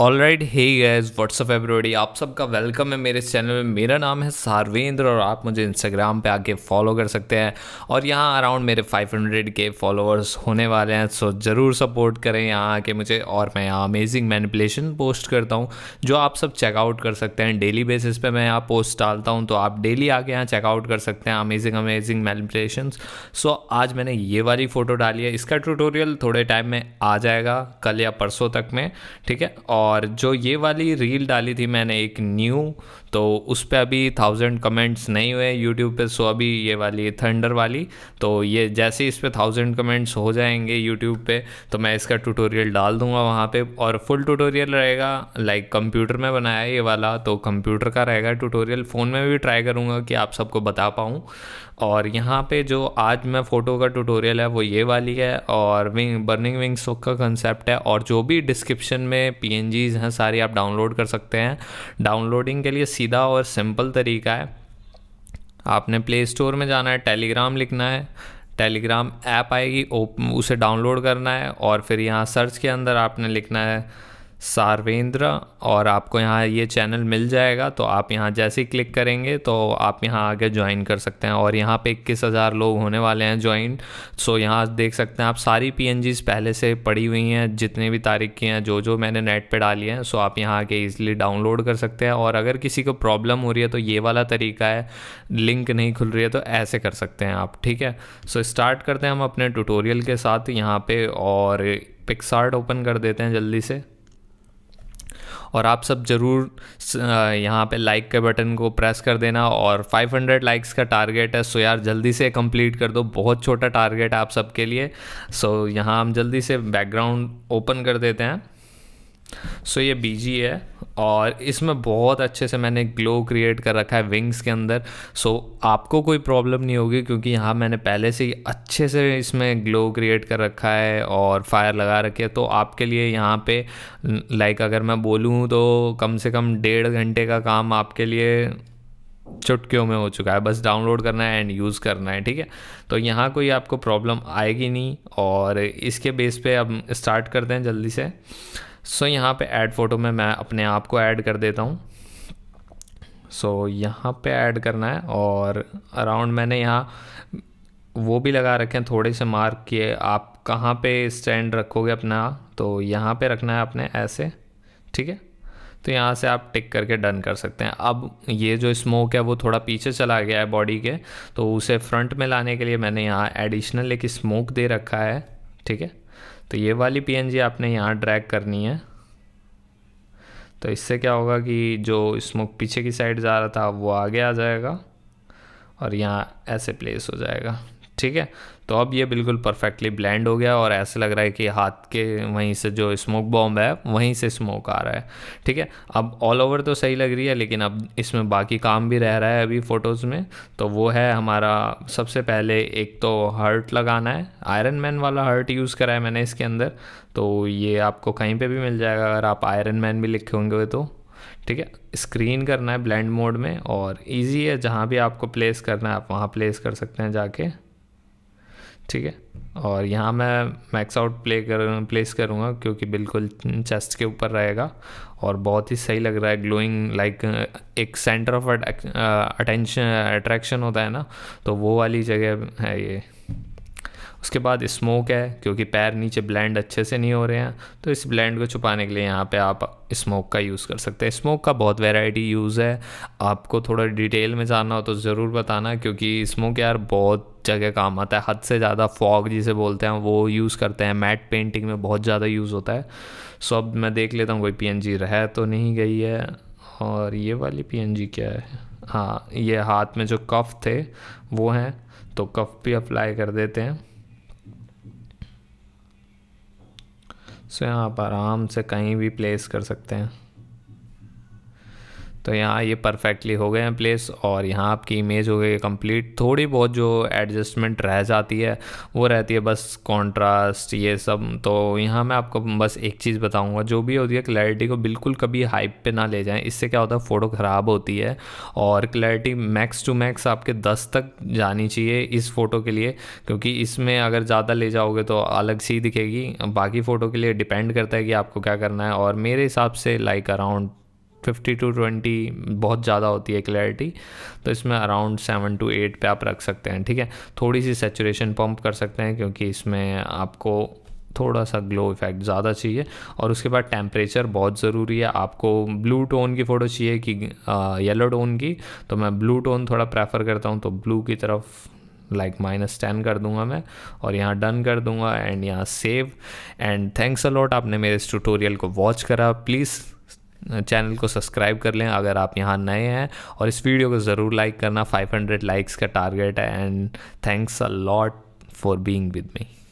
all right hey guys what's up everybody आप सबका welcome है मेरे चैनल में मेरा नाम है सार्वेंद्र और आप मुझे इंस्टाग्राम पे आके फॉलो कर सकते हैं और यहाँ अराउंड मेरे 500 के फॉलोअर्स होने वाले हैं सो ज़रूर सपोर्ट करें यहाँ आके मुझे और मैं यहाँ अमेजिंग मैनिपुलेशन पोस्ट करता हूँ जो आप सब चेकआउट कर सकते हैं डेली बेसिस पर मैं यहाँ पोस्ट डालता हूँ तो आप डेली आके यहाँ चेकआउट कर सकते हैं अमेजिंग अमेजिंग मैनिपुलेशन सो आज मैंने ये वाली फ़ोटो डाली है इसका ट्यूटोरियल थोड़े टाइम में आ जाएगा कल या परसों तक में ठीक है और और जो ये वाली रील डाली थी मैंने एक न्यू तो उस पर अभी थाउजेंड कमेंट्स नहीं हुए यूट्यूब पे सो अभी ये वाली थंडर वाली तो ये जैसे ही इस पर थाउजेंड कमेंट्स हो जाएंगे यूट्यूब पे तो मैं इसका ट्यूटोरियल डाल दूंगा वहाँ पे और फुल ट्यूटोरियल रहेगा लाइक कंप्यूटर में बनाया ये वाला तो कंप्यूटर का रहेगा ट्यूटोरियल फ़ोन में भी ट्राई करूँगा कि आप सबको बता पाऊँ और यहाँ पे जो आज मैं फ़ोटो का ट्यूटोरियल है वो ये वाली है और विंग बर्निंग विंग का कंसेप्ट है और जो भी डिस्क्रिप्शन में पी पीजीज हैं सारी आप डाउनलोड कर सकते हैं डाउनलोडिंग के लिए सीधा और सिंपल तरीका है आपने प्ले स्टोर में जाना है टेलीग्राम लिखना है टेलीग्राम ऐप आएगी उसे डाउनलोड करना है और फिर यहाँ सर्च के अंदर आपने लिखना है सारवेंद्र और आपको यहाँ ये चैनल मिल जाएगा तो आप यहाँ जैसे ही क्लिक करेंगे तो आप यहाँ आगे ज्वाइन कर सकते हैं और यहाँ पे इक्कीस हज़ार लोग होने वाले हैं ज्वाइन सो यहाँ देख सकते हैं आप सारी पी पहले से पड़ी हुई हैं जितने भी तारीख की हैं जो जो मैंने नेट पर डाली हैं सो आप यहाँ आके ईजिली डाउनलोड कर सकते हैं और अगर किसी को प्रॉब्लम हो रही है तो ये वाला तरीका है लिंक नहीं खुल रही है तो ऐसे कर सकते हैं आप ठीक है सो स्टार्ट करते हैं हम अपने ट्यूटोरियल के साथ यहाँ पर और पिक्सार्ट ओपन कर देते हैं जल्दी से और आप सब ज़रूर यहाँ पे लाइक के बटन को प्रेस कर देना और 500 लाइक्स का टारगेट है सो यार जल्दी से कंप्लीट कर दो बहुत छोटा टारगेट है आप सबके लिए सो यहाँ हम जल्दी से बैकग्राउंड ओपन कर देते हैं सो ये बीजी है और इसमें बहुत अच्छे से मैंने ग्लो क्रिएट कर रखा है विंग्स के अंदर सो so, आपको कोई प्रॉब्लम नहीं होगी क्योंकि यहाँ मैंने पहले से ही अच्छे से इसमें ग्लो क्रिएट कर रखा है और फायर लगा रखी है तो आपके लिए यहाँ पे लाइक अगर मैं बोलूँ तो कम से कम डेढ़ घंटे का काम आपके लिए चुटकियों में हो चुका है बस डाउनलोड करना है एंड यूज़ करना है ठीक है तो यहाँ कोई आपको प्रॉब्लम आएगी नहीं और इसके बेस पे अब स्टार्ट करते हैं जल्दी से सो so, यहाँ पे ऐड फ़ोटो में मैं अपने आप को ऐड कर देता हूँ सो so, यहाँ पे ऐड करना है और अराउंड मैंने यहाँ वो भी लगा रखे हैं थोड़े से मार्क किए आप कहाँ पे स्टैंड रखोगे अपना तो यहाँ पे रखना है आपने ऐसे ठीक है तो यहाँ से आप टिक करके डन कर सकते हैं अब ये जो स्मोक है वो थोड़ा पीछे चला गया है बॉडी के तो उसे फ्रंट में लाने के लिए मैंने यहाँ एडिशनल एक स्मोक दे रखा है ठीक है तो ये वाली पी आपने यहाँ ड्रैग करनी है तो इससे क्या होगा कि जो स्मोक पीछे की साइड जा रहा था वो आगे आ जाएगा और यहाँ ऐसे प्लेस हो जाएगा ठीक है तो अब ये बिल्कुल परफेक्टली ब्लेंड हो गया और ऐसे लग रहा है कि हाथ के वहीं से जो स्मोक बॉम्ब है वहीं से स्मोक आ रहा है ठीक है अब ऑल ओवर तो सही लग रही है लेकिन अब इसमें बाकी काम भी रह रहा है अभी फ़ोटोज़ में तो वो है हमारा सबसे पहले एक तो हर्ट लगाना है आयरन मैन वाला हर्ट यूज़ करा है मैंने इसके अंदर तो ये आपको कहीं पर भी मिल जाएगा अगर आप आयरन मैन भी लिखे होंगे तो ठीक है स्क्रीन करना है ब्लेंड मोड में और इजी है जहाँ भी आपको प्लेस करना है आप वहाँ प्लेस कर सकते हैं जाके ठीक है और यहाँ मैं मैक्स आउट प्ले कर प्लेस करूँगा क्योंकि बिल्कुल चेस्ट के ऊपर रहेगा और बहुत ही सही लग रहा है ग्लोइंग लाइक एक सेंटर ऑफ अटेंशन अट्रैक्शन होता है ना तो वो वाली जगह है ये उसके बाद स्मोक है क्योंकि पैर नीचे ब्लेंड अच्छे से नहीं हो रहे हैं तो इस ब्लेंड को छुपाने के लिए यहाँ पे आप स्मोक का यूज़ कर सकते हैं स्मोक का बहुत वैरायटी यूज़ है आपको थोड़ा डिटेल में जानना हो तो ज़रूर बताना क्योंकि स्मोक यार बहुत जगह काम आता है हद से ज़्यादा फॉग जिसे बोलते हैं वो यूज़ करते हैं मैट पेंटिंग में बहुत ज़्यादा यूज़ होता है सो अब मैं देख लेता हूँ कोई पी रह तो नहीं गई है और ये वाली पी क्या है हाँ ये हाथ में जो कफ थे वो हैं तो कफ भी अप्लाई कर देते हैं सो यहाँ आप आराम से कहीं भी प्लेस कर सकते हैं तो यहाँ ये परफेक्टली हो गए हैं प्लेस और यहाँ आपकी इमेज हो गई कंप्लीट थोड़ी बहुत जो एडजस्टमेंट रह जाती है वो रहती है बस कॉन्ट्रास्ट ये सब तो यहाँ मैं आपको बस एक चीज़ बताऊँगा जो भी होती है क्लैरिटी को बिल्कुल कभी हाइप पे ना ले जाएं इससे क्या होता है फ़ोटो ख़राब होती है और क्लैरिटी मैक्स टू मैक्स आपके दस तक जानी चाहिए इस फ़ोटो के लिए क्योंकि इसमें अगर ज़्यादा ले जाओगे तो अलग सी दिखेगी बाकी फ़ोटो के लिए डिपेंड करता है कि आपको क्या करना है और मेरे हिसाब से like around fifty two twenty बहुत ज़्यादा होती है क्लैरिटी तो इसमें अराउंड सेवन टू एट पे आप रख सकते हैं ठीक है थोड़ी सी सेचुरेशन पम्प कर सकते हैं क्योंकि इसमें आपको थोड़ा सा ग्लो इफेक्ट ज़्यादा चाहिए और उसके बाद टेम्परेचर बहुत ज़रूरी है आपको ब्लू टोन की फ़ोटो चाहिए कि येलो टोन की तो मैं ब्लू टोन थोड़ा प्रेफर करता हूँ तो ब्लू की तरफ लाइक माइनस टेन कर दूंगा मैं और यहाँ डन कर दूंगा एंड यहाँ सेव एंड थैंक्स अलॉट आपने मेरे इस ट्यूटोरियल को वॉच करा प्लीज़ चैनल को सब्सक्राइब कर लें अगर आप यहाँ नए हैं और इस वीडियो को ज़रूर लाइक करना 500 लाइक्स का टारगेट है and thanks a lot for being with me